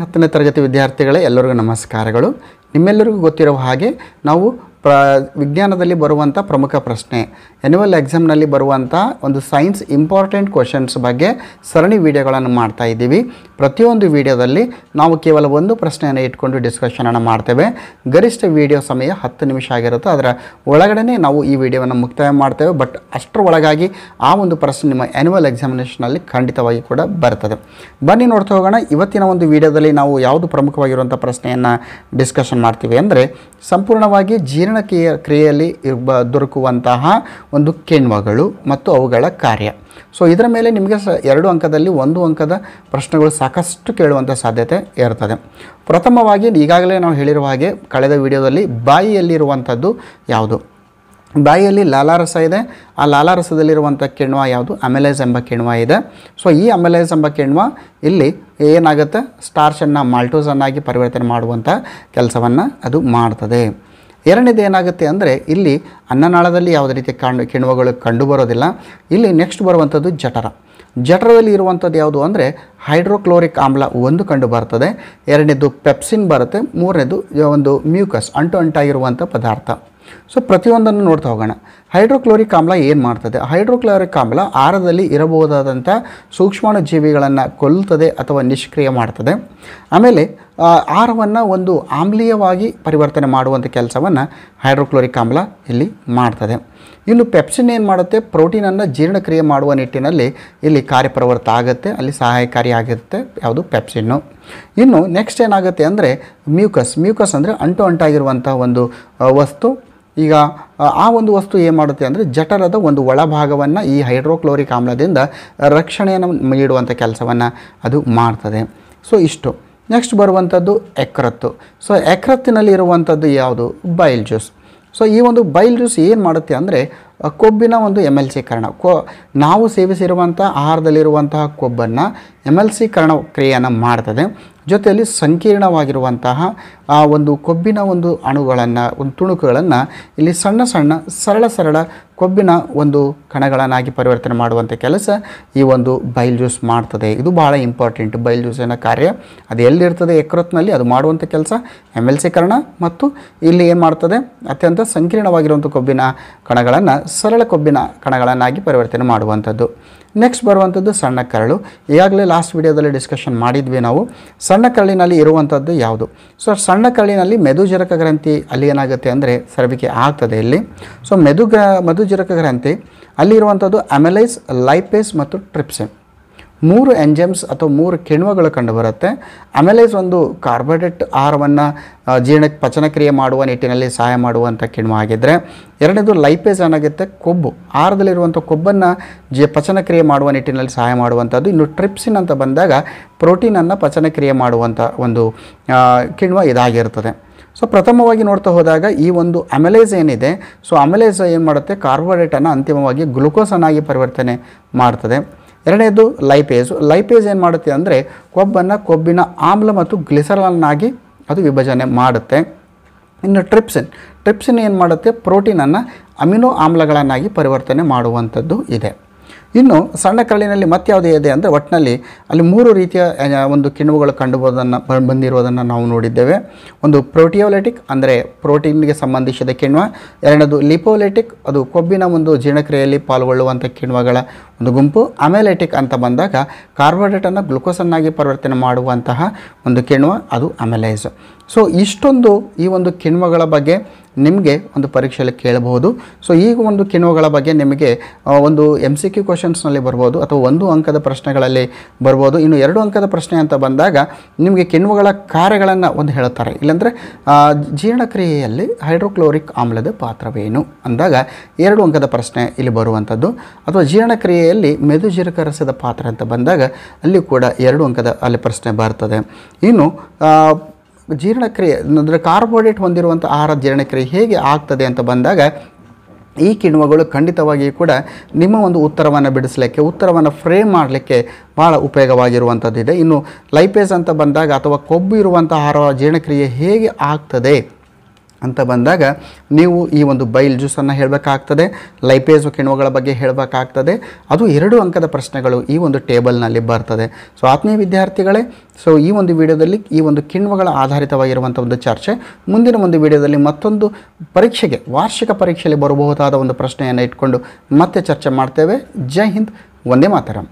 ಹತ್ತನೇ ತರಗತಿ ವಿದ್ಯಾರ್ಥಿಗಳೇ ಎಲ್ಲರಿಗೂ ನಮಸ್ಕಾರಗಳು ನಿಮ್ಮೆಲ್ಲರಿಗೂ ಗೊತ್ತಿರುವ ಹಾಗೆ ನಾವು ಪ್ರ ವಿಜ್ಞಾನದಲ್ಲಿ ಬರುವಂಥ ಪ್ರಮುಖ ಪ್ರಶ್ನೆ ಆ್ಯನ್ಯುವಲ್ ಎಕ್ಸಾಮ್ನಲ್ಲಿ ಬರುವಂಥ ಒಂದು ಸೈನ್ಸ್ ಇಂಪಾರ್ಟೆಂಟ್ ಕ್ವಶನ್ಸ್ ಬಗ್ಗೆ ಸರಣಿ ವಿಡಿಯೋಗಳನ್ನು ಮಾಡ್ತಾ ಇದ್ದೀವಿ ಪ್ರತಿಯೊಂದು ವಿಡಿಯೋದಲ್ಲಿ ನಾವು ಕೇವಲ ಒಂದು ಪ್ರಶ್ನೆಯನ್ನು ಇಟ್ಕೊಂಡು ಡಿಸ್ಕಷನನ್ನು ಮಾಡ್ತೇವೆ ಗರಿಷ್ಠ ವಿಡಿಯೋ ಸಮಯ ಹತ್ತು ನಿಮಿಷ ಆಗಿರುತ್ತೆ ಅದರ ಒಳಗಡೆ ನಾವು ಈ ವಿಡಿಯೋವನ್ನು ಮುಕ್ತಾಯ ಮಾಡ್ತೇವೆ ಬಟ್ ಅಷ್ಟರ ಒಳಗಾಗಿ ಆ ಒಂದು ಪ್ರಶ್ನೆ ನಿಮ್ಮ ಆ್ಯನ್ಯುವಲ್ ಎಕ್ಸಾಮಿನೇಷನಲ್ಲಿ ಖಂಡಿತವಾಗಿ ಕೂಡ ಬರ್ತದೆ ಬನ್ನಿ ನೋಡ್ತಾ ಹೋಗೋಣ ಇವತ್ತಿನ ಒಂದು ವಿಡಿಯೋದಲ್ಲಿ ನಾವು ಯಾವುದು ಪ್ರಮುಖವಾಗಿರುವಂಥ ಪ್ರಶ್ನೆಯನ್ನು ಡಿಸ್ಕಷನ್ ಮಾಡ್ತೀವಿ ಅಂದರೆ ಸಂಪೂರ್ಣವಾಗಿ ಜೀರ್ಣ ಜೀರ್ಣಕ್ರಿಯ ಕ್ರಿಯೆಯಲ್ಲಿ ಕ್ರಿಯೆಯಲ್ಲಿ ದೊರಕುವಂತಹ ಒಂದು ಕೆಣ್ವಗಳು ಮತ್ತು ಅವುಗಳ ಕಾರ್ಯ ಸೊ ಇದರ ಮೇಲೆ ನಿಮಗೆ ಸ ಎರಡು ಅಂಕದಲ್ಲಿ ಒಂದು ಅಂಕದ ಪ್ರಶ್ನೆಗಳು ಸಾಕಷ್ಟು ಕೇಳುವಂಥ ಸಾಧ್ಯತೆ ಇರ್ತದೆ ಪ್ರಥಮವಾಗಿ ಈಗಾಗಲೇ ನಾವು ಹೇಳಿರುವ ಹಾಗೆ ಕಳೆದ ವಿಡಿಯೋದಲ್ಲಿ ಬಾಯಿಯಲ್ಲಿರುವಂಥದ್ದು ಯಾವುದು ಬಾಯಿಯಲ್ಲಿ ಲಾಲಾರಸ ಇದೆ ಆ ಲಾಲಾರಸದಲ್ಲಿರುವಂಥ ಕಿಣ್ವ ಯಾವುದು ಅಮೆಲೈಸ್ ಎಂಬ ಕಿಣ್ವ ಇದೆ ಸೊ ಈ ಅಮೆಲೈಸ್ ಎಂಬ ಕಿಣ್ವ ಇಲ್ಲಿ ಏನಾಗುತ್ತೆ ಸ್ಟಾರ್ಚನ್ನು ಮಾಲ್ಟೋಸನ್ನಾಗಿ ಪರಿವರ್ತನೆ ಮಾಡುವಂಥ ಕೆಲಸವನ್ನು ಅದು ಮಾಡ್ತದೆ ಎರಡನೇದು ಏನಾಗುತ್ತೆ ಅಂದರೆ ಇಲ್ಲಿ ಅನ್ನನಾಳದಲ್ಲಿ ಯಾವುದೇ ರೀತಿಯ ಕಾಣು ಕಿಣ್ವಗಳು ಕಂಡು ಬರೋದಿಲ್ಲ ಇಲ್ಲಿ ನೆಕ್ಸ್ಟ್ ಬರುವಂಥದ್ದು ಜಠರ ಜಠರದಲ್ಲಿ ಇರುವಂಥದ್ದು ಯಾವುದು ಅಂದರೆ ಹೈಡ್ರೋಕ್ಲೋರಿಕ್ ಆಮ್ಲ ಒಂದು ಕಂಡು ಬರ್ತದೆ ಎರಡನೇದು ಪೆಪ್ಸಿನ್ ಬರುತ್ತೆ ಮೂರನೇದು ಒಂದು ಮ್ಯೂಕಸ್ ಅಂಟು ಅಂಟಾಗಿರುವಂಥ ಪದಾರ್ಥ ಸೊ ಪ್ರತಿಯೊಂದನ್ನು ನೋಡ್ತಾ ಹೋಗೋಣ ಹೈಡ್ರೋಕ್ಲೋರಿಕ್ ಆಮ್ಲ ಏನು ಮಾಡ್ತದೆ ಹೈಡ್ರೋಕ್ಲೋರಿಕ್ ಆಮ್ಲ ಆರದಲ್ಲಿ ಇರಬಹುದಾದಂಥ ಸೂಕ್ಷ್ಮಾಣು ಜೀವಿಗಳನ್ನು ಕೊಲ್ಲುತ್ತದೆ ಅಥವಾ ನಿಷ್ಕ್ರಿಯ ಮಾಡ್ತದೆ ಆಮೇಲೆ ಆಹಾರವನ್ನು ಒಂದು ಆಮ್ಲೀಯವಾಗಿ ಪರಿವರ್ತನೆ ಮಾಡುವಂಥ ಕೆಲಸವನ್ನು ಹೈಡ್ರೋಕ್ಲೋರಿಕ್ ಆಮ್ಲ ಇಲ್ಲಿ ಮಾಡ್ತದೆ ಇನ್ನು ಪೆಪ್ಸಿನ್ ಏನು ಮಾಡುತ್ತೆ ಪ್ರೋಟೀನನ್ನು ಜೀರ್ಣಕ್ರಿಯೆ ಮಾಡುವ ನಿಟ್ಟಿನಲ್ಲಿ ಇಲ್ಲಿ ಕಾರ್ಯಪ್ರವೃತ್ತ ಆಗುತ್ತೆ ಅಲ್ಲಿ ಸಹಾಯಕಾರಿಯಾಗಿರುತ್ತೆ ಯಾವುದು ಪೆಪ್ಸಿನ್ನು ಇನ್ನು ನೆಕ್ಸ್ಟ್ ಏನಾಗುತ್ತೆ ಅಂದರೆ ಮ್ಯೂಕಸ್ ಮ್ಯೂಕಸ್ ಅಂದರೆ ಅಂಟು ಅಂಟಾಗಿರುವಂಥ ಒಂದು ವಸ್ತು ಈಗ ಆ ಒಂದು ವಸ್ತು ಏನು ಮಾಡುತ್ತೆ ಅಂದರೆ ಜಠರದ ಒಂದು ಒಳಭಾಗವನ್ನು ಈ ಹೈಡ್ರೋಕ್ಲೋರಿಕ್ ಆಮ್ಲದಿಂದ ರಕ್ಷಣೆಯನ್ನು ನೀಡುವಂಥ ಕೆಲಸವನ್ನು ಅದು ಮಾಡ್ತದೆ ಸೊ ಇಷ್ಟು ನೆಕ್ಸ್ಟ್ ಬರುವಂಥದ್ದು ಎಕ್ರತ್ತು ಸೊ ಎಕ್ರತ್ತಿನಲ್ಲಿ ಇರುವಂಥದ್ದು ಯಾವುದು ಬೈಲ್ ಜ್ಯೂಸ್ ಸೊ ಈ ಒಂದು ಬೈಲ್ ಜ್ಯೂಸ್ ಏನು ಮಾಡುತ್ತೆ ಅಂದರೆ ಕೊಬ್ಬಿನ ಒಂದು ಎಮ್ ಎಲ್ ಸಿ ಕರಣ ಕೊ ನಾವು ಸೇವಿಸಿರುವಂಥ ಆಹಾರದಲ್ಲಿರುವಂತಹ ಕೊಬ್ಬನ್ನು ಎಮ್ ಎಲ್ ಸಿ ಕರಣ ಕ್ರಿಯೆಯನ್ನು ಮಾಡ್ತದೆ ಜೊತೆಯಲ್ಲಿ ಸಂಕೀರ್ಣವಾಗಿರುವಂತಹ ಆ ಒಂದು ಕೊಬ್ಬಿನ ಒಂದು ಅಣುಗಳನ್ನು ಒಂದು ತುಣುಕುಗಳನ್ನು ಇಲ್ಲಿ ಸಣ್ಣ ಸಣ್ಣ ಸರಳ ಸರಳ ಕೊಬ್ಬಿನ ಒಂದು ಕಣಗಳನ್ನಾಗಿ ಪರಿವರ್ತನೆ ಮಾಡುವಂಥ ಕೆಲಸ ಈ ಒಂದು ಬೈಲ್ ಜ್ಯೂಸ್ ಮಾಡ್ತದೆ ಇದು ಭಾಳ ಇಂಪಾರ್ಟೆಂಟ್ ಬೈಲ್ ಜ್ಯೂಸಿನ ಕಾರ್ಯ ಅದು ಎಲ್ಲಿರ್ತದೆ ಎಕ್ರತ್ನಲ್ಲಿ ಅದು ಮಾಡುವಂಥ ಕೆಲಸ ಎಮ್ ಎಲ್ ಸಿ ಮತ್ತು ಇಲ್ಲಿ ಏನು ಮಾಡ್ತದೆ ಅತ್ಯಂತ ಸಂಕೀರ್ಣವಾಗಿರುವಂಥ ಕೊಬ್ಬಿನ ಕಣಗಳನ್ನು ಸರಳ ಕೊಬ್ಬಿನ ಕಣಗಳನ್ನಾಗಿ ಪರಿವರ್ತನೆ ಮಾಡುವಂಥದ್ದು ನೆಕ್ಸ್ಟ್ ಬರುವಂಥದ್ದು ಸಣ್ಣ ಕರಳು ಈಗಾಗಲೇ ಲಾಸ್ಟ್ ವಿಡಿಯೋದಲ್ಲಿ ಡಿಸ್ಕಷನ್ ಮಾಡಿದ್ವಿ ನಾವು ಸಣ್ಣ ಕರಳಿನಲ್ಲಿ ಇರುವಂಥದ್ದು ಯಾವುದು ಸೊ ಸಣ್ಣ ಕರಳಿನಲ್ಲಿ ಮೆದುಜರಕ ಗ್ರಂಥಿ ಅಲ್ಲಿ ಏನಾಗುತ್ತೆ ಅಂದರೆ ಸರಬಿಕೆ ಆಗ್ತದೆ ಇಲ್ಲಿ ಸೊ ಮೆದು ಗ್ರ ಮಧುಜರಕ ಗ್ರಂಥಿ ಅಲ್ಲಿರುವಂಥದ್ದು ಅಮೆಲೈಸ್ ಲೈಪೇಸ್ ಮತ್ತು ಟ್ರಿಪ್ಸಿನ್ ಮೂರು ಎಂಜೆಮ್ಸ್ ಅಥವಾ ಮೂರು ಕಿಣ್ವಗಳು ಕಂಡುಬರುತ್ತೆ ಅಮೆಲೇಸ್ ಒಂದು ಕಾರ್ಬೋಹೈಡ್ರೇಟ್ ಆಹಾರವನ್ನು ಜೀರ್ಣ ಪಚನಕ್ರಿಯೆ ಮಾಡುವ ನಿಟ್ಟಿನಲ್ಲಿ ಸಹಾಯ ಮಾಡುವಂಥ ಕಿಣ್ವ ಆಗಿದ್ದರೆ ಎರಡನೇದು ಲೈಪೇಸ್ ಏನಾಗುತ್ತೆ ಕೊಬ್ಬು ಆಹಾರದಲ್ಲಿರುವಂಥ ಕೊಬ್ಬನ್ನು ಜಿ ಪಚನಕ್ರಿಯೆ ಮಾಡುವ ನಿಟ್ಟಿನಲ್ಲಿ ಸಹಾಯ ಮಾಡುವಂಥದ್ದು ಇನ್ನು ಟ್ರಿಪ್ಸಿನ್ ಅಂತ ಬಂದಾಗ ಪ್ರೋಟೀನನ್ನು ಪಚನಕ್ರಿಯೆ ಮಾಡುವಂಥ ಒಂದು ಕಿಣ್ವ ಇದಾಗಿರ್ತದೆ ಸೊ ಪ್ರಥಮವಾಗಿ ನೋಡ್ತಾ ಹೋದಾಗ ಈ ಒಂದು ಅಮೆಲೇಸ್ ಏನಿದೆ ಸೊ ಅಮೆಲೇಸ್ ಏನು ಮಾಡುತ್ತೆ ಕಾರ್ಬೋಹೈಡ್ರೇಟನ್ನು ಅಂತಿಮವಾಗಿ ಗ್ಲುಕೋಸನ್ನಾಗಿ ಪರಿವರ್ತನೆ ಮಾಡ್ತದೆ ಎರಡನೇದು ಲೈಪೇಜ್ ಲೈಪೇಜ್ ಏನು ಮಾಡುತ್ತೆ ಅಂದರೆ ಕೊಬ್ಬನ್ನು ಕೊಬ್ಬಿನ ಆಮ್ಲ ಮತ್ತು ಗ್ಲಿಸರಾಲ್ನಾಗಿ ಅದು ವಿಭಜನೆ ಮಾಡುತ್ತೆ ಇನ್ನು ಟ್ರಿಪ್ಸಿನ್ ಟ್ರಿಪ್ಸಿನ್ ಏನು ಮಾಡುತ್ತೆ ಪ್ರೋಟೀನನ್ನು ಅಮಿನೋ ಆಮ್ಲಗಳನ್ನಾಗಿ ಪರಿವರ್ತನೆ ಮಾಡುವಂಥದ್ದು ಇದೆ ಇನ್ನು ಸಣ್ಣ ಕರಳಿನಲ್ಲಿ ಯಾವುದೇ ಇದೆ ಅಂದರೆ ಒಟ್ಟಿನಲ್ಲಿ ಅಲ್ಲಿ ಮೂರು ರೀತಿಯ ಒಂದು ಕಿಣ್ವಗಳು ಕಂಡುಬೋದನ್ನು ಬಂದಿರುವುದನ್ನು ನಾವು ನೋಡಿದ್ದೇವೆ ಒಂದು ಪ್ರೋಟಿಯೋಲೆಟಿಕ್ ಅಂದರೆ ಪ್ರೋಟೀನ್ಗೆ ಸಂಬಂಧಿಸಿದ ಕಿಣ್ವ ಎರಡನೇದು ಲಿಪೋಲೆಟಿಕ್ ಅದು ಕೊಬ್ಬಿನ ಒಂದು ಜೀರ್ಣಕ್ರಿಯೆಯಲ್ಲಿ ಪಾಲ್ಗೊಳ್ಳುವಂಥ ಕಿಣ್ವಗಳ ಒಂದು ಗುಂಪು ಅಮೆಲೆಟಿಕ್ ಅಂತ ಬಂದಾಗ ಕಾರ್ಬೋಹೈಡ್ರೇಟನ್ನು ಗ್ಲುಕೋಸನ್ನಾಗಿ ಪರಿವರ್ತನೆ ಮಾಡುವಂತಹ ಒಂದು ಕಿಣ್ವ ಅದು ಅಮೆಲೈಸ್ ಸೊ ಇಷ್ಟೊಂದು ಈ ಒಂದು ಕಿಣ್ವಗಳ ಬಗ್ಗೆ ನಿಮಗೆ ಒಂದು ಪರೀಕ್ಷೆಯಲ್ಲಿ ಕೇಳಬಹುದು ಸೊ ಈಗ ಒಂದು ಕಿಣ್ವಗಳ ಬಗ್ಗೆ ನಿಮಗೆ ಒಂದು ಎಮ್ ಸಿ ಕ್ಯೂ ಕ್ವಶನ್ಸ್ನಲ್ಲಿ ಬರ್ಬೋದು ಅಥವಾ ಒಂದು ಅಂಕದ ಪ್ರಶ್ನೆಗಳಲ್ಲಿ ಬರ್ಬೋದು ಇನ್ನು ಎರಡು ಅಂಕದ ಪ್ರಶ್ನೆ ಅಂತ ಬಂದಾಗ ನಿಮಗೆ ಕಿಣ್ವಗಳ ಕಾರ್ಯಗಳನ್ನು ಒಂದು ಹೇಳ್ತಾರೆ ಇಲ್ಲಾಂದರೆ ಜೀರ್ಣಕ್ರಿಯೆಯಲ್ಲಿ ಹೈಡ್ರೋಕ್ಲೋರಿಕ್ ಆಮ್ಲದ ಪಾತ್ರವೇನು ಅಂದಾಗ ಎರಡು ಅಂಕದ ಪ್ರಶ್ನೆ ಇಲ್ಲಿ ಬರುವಂಥದ್ದು ಅಥವಾ ಜೀರ್ಣಕ್ರಿಯೆಯಲ್ಲಿ ಮೆದುಜೀರಕ ರಸದ ಪಾತ್ರ ಅಂತ ಬಂದಾಗ ಅಲ್ಲಿ ಕೂಡ ಎರಡು ಅಂಕದ ಅಲ್ಲಿ ಪ್ರಶ್ನೆ ಬರ್ತದೆ ಇನ್ನು ಜೀರ್ಣಕ್ರಿಯೆ ಅಂದರೆ ಕಾರ್ಬೋಹೈಡ್ರೇಟ್ ಹೊಂದಿರುವಂಥ ಆಹಾರ ಜೀರ್ಣಕ್ರಿಯೆ ಹೇಗೆ ಆಗ್ತದೆ ಅಂತ ಬಂದಾಗ ಈ ಕಿಣ್ವಗಳು ಖಂಡಿತವಾಗಿಯೂ ಕೂಡ ನಿಮ್ಮ ಒಂದು ಉತ್ತರವನ್ನು ಬಿಡಿಸಲಿಕ್ಕೆ ಉತ್ತರವನ್ನು ಫ್ರೇಮ್ ಮಾಡಲಿಕ್ಕೆ ಭಾಳ ಉಪಯೋಗವಾಗಿರುವಂಥದ್ದಿದೆ ಇನ್ನು ಲೈಪೇಸ್ ಅಂತ ಬಂದಾಗ ಅಥವಾ ಕೊಬ್ಬು ಇರುವಂಥ ಆಹಾರ ಜೀರ್ಣಕ್ರಿಯೆ ಹೇಗೆ ಆಗ್ತದೆ ಅಂತ ಬಂದಾಗ ನೀವು ಈ ಒಂದು ಬೈಲ್ ಜ್ಯೂಸನ್ನು ಹೇಳಬೇಕಾಗ್ತದೆ ಲೈಪೇಜು ಕಿಣ್ವಗಳ ಬಗ್ಗೆ ಹೇಳಬೇಕಾಗ್ತದೆ ಅದು ಎರಡು ಅಂಕದ ಪ್ರಶ್ನೆಗಳು ಈ ಒಂದು ಟೇಬಲ್ನಲ್ಲಿ ಬರ್ತದೆ ಸೊ ಆತ್ಮೀಯ ವಿದ್ಯಾರ್ಥಿಗಳೇ ಸೊ ಈ ಒಂದು ವಿಡಿಯೋದಲ್ಲಿ ಈ ಒಂದು ಕಿಣ್ವಗಳ ಆಧಾರಿತವಾಗಿರುವಂಥ ಒಂದು ಚರ್ಚೆ ಮುಂದಿನ ಒಂದು ವಿಡಿಯೋದಲ್ಲಿ ಮತ್ತೊಂದು ಪರೀಕ್ಷೆಗೆ ವಾರ್ಷಿಕ ಪರೀಕ್ಷೆಯಲ್ಲಿ ಬರಬಹುದಾದ ಒಂದು ಪ್ರಶ್ನೆಯನ್ನು ಇಟ್ಕೊಂಡು ಮತ್ತೆ ಚರ್ಚೆ ಮಾಡ್ತೇವೆ ಜೈ ಹಿಂದ್ ಒಂದೇ ಮಾತರಂ